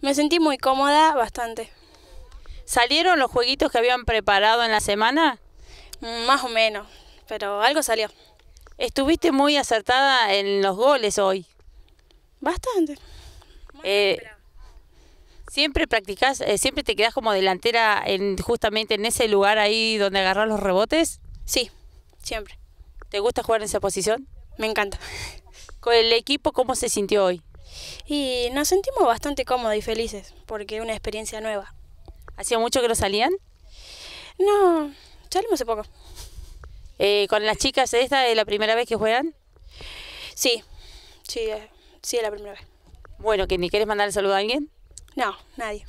Me sentí muy cómoda, bastante. ¿Salieron los jueguitos que habían preparado en la semana? Mm, más o menos, pero algo salió. Estuviste muy acertada en los goles hoy. Bastante. Eh, siempre practicas eh, siempre te quedas como delantera en justamente en ese lugar ahí donde agarras los rebotes. Sí, siempre. ¿Te gusta jugar en esa posición? Me encanta. ¿Con el equipo cómo se sintió hoy? Y nos sentimos bastante cómodos y felices porque es una experiencia nueva. ¿Hacía mucho que no salían? No, salimos hace poco. Eh, ¿Con las chicas esta es la primera vez que juegan? Sí, sí, eh, sí es la primera vez. Bueno, ¿que ni quieres mandar el saludo a alguien? No, nadie.